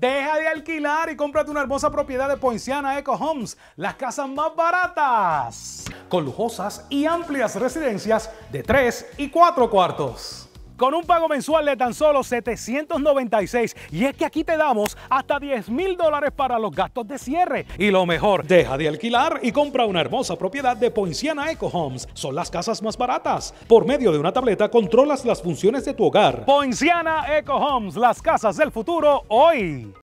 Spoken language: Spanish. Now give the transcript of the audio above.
Deja de alquilar y cómprate una hermosa propiedad de Poinciana Eco Homes, las casas más baratas, con lujosas y amplias residencias de 3 y 4 cuartos con un pago mensual de tan solo 796. Y es que aquí te damos hasta 10 mil dólares para los gastos de cierre. Y lo mejor, deja de alquilar y compra una hermosa propiedad de Poinciana Eco Homes. Son las casas más baratas. Por medio de una tableta controlas las funciones de tu hogar. Poinciana Eco Homes, las casas del futuro hoy.